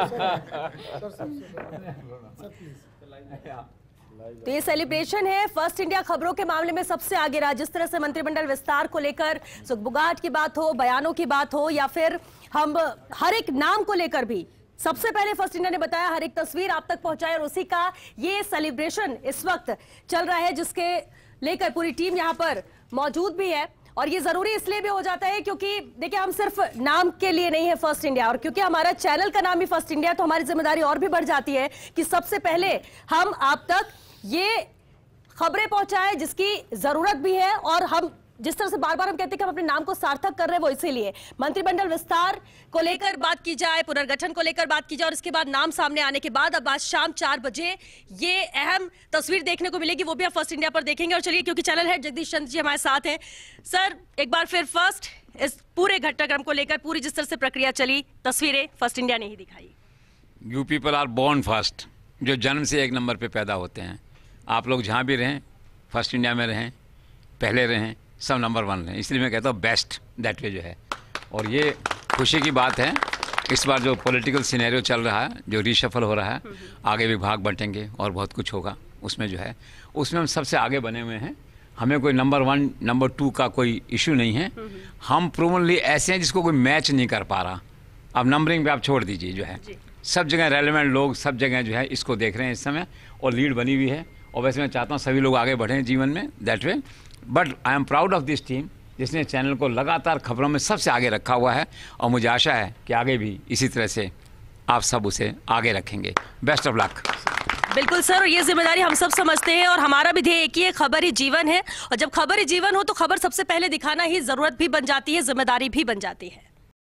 तो ये सेलिब्रेशन है फर्स्ट इंडिया खबरों के मामले में सबसे आगे रहा जिस तरह से मंत्रिमंडल विस्तार को लेकर सुखबुगाट की बात हो बयानों की बात हो या फिर हम हर एक नाम को लेकर भी सबसे पहले फर्स्ट इंडिया ने बताया हर एक तस्वीर आप तक पहुंचाई और उसी का ये सेलिब्रेशन इस वक्त चल रहा है जिसके लेकर पूरी टीम यहां पर मौजूद भी है और ये जरूरी इसलिए भी हो जाता है क्योंकि देखिए हम सिर्फ नाम के लिए नहीं है फर्स्ट इंडिया और क्योंकि हमारा चैनल का नाम ही फर्स्ट इंडिया तो हमारी जिम्मेदारी और भी बढ़ जाती है कि सबसे पहले हम आप तक ये खबरें पहुंचाएं जिसकी जरूरत भी है और हम जिस तरह से बार बार हम कहते हैं कि हम अपने नाम को सार्थक कर रहे हैं वो इसीलिए मंत्रिमंडल विस्तार को लेकर बात की जाए पुनर्गठन को लेकर बात की जाए और इसके बाद नाम सामने आने के बाद अब आज शाम चार बजे ये अहम तस्वीर देखने को मिलेगी वो भी आप फर्स्ट इंडिया पर देखेंगे और चलिए क्योंकि चैनल है जगदीश चंद्र जी हमारे साथ हैं सर एक बार फिर फर्स्ट इस पूरे घटनाक्रम को लेकर पूरी जिस तरह से प्रक्रिया चली तस्वीरें फर्स्ट इंडिया ने ही दिखाई you people are born first जो जन्म से एक नंबर पे पैदा होते हैं आप लोग जहाँ भी रहें फर्स्ट इंडिया में रहें पहले रहें सब नंबर वन हैं इसलिए मैं कहता हूँ बेस्ट दैट वे जो है और ये खुशी की बात है इस बार जो पॉलिटिकल सिनेरियो चल रहा है जो रिशफल हो रहा है आगे विभाग बंटेंगे और बहुत कुछ होगा उसमें जो है उसमें हम सबसे आगे बने हुए हैं हमें कोई नंबर वन नंबर टू का कोई इशू नहीं है हम प्रोवनली ऐसे हैं जिसको कोई मैच नहीं कर पा रहा अब नंबरिंग पे आप छोड़ दीजिए जो है सब जगह रेलिवेंट लोग सब जगह जो है इसको देख रहे हैं इस समय और लीड बनी हुई है और वैसे मैं चाहता हूँ सभी लोग आगे बढ़ें जीवन में that way but I am proud of this team जिसने चैनल को लगातार खबरों में सबसे आगे रखा हुआ है और मुझे आशा है कि आगे भी इसी तरह से आप सब उसे आगे रखेंगे बेस्ट ऑफ लक बिल्कुल सर ये जिम्मेदारी हम सब समझते हैं और हमारा भी ध्येय एक ही है खबर ही जीवन है और जब खबर ही जीवन हो तो खबर सबसे पहले दिखाना ही जरूरत भी बन जाती है जिम्मेदारी भी बन जाती है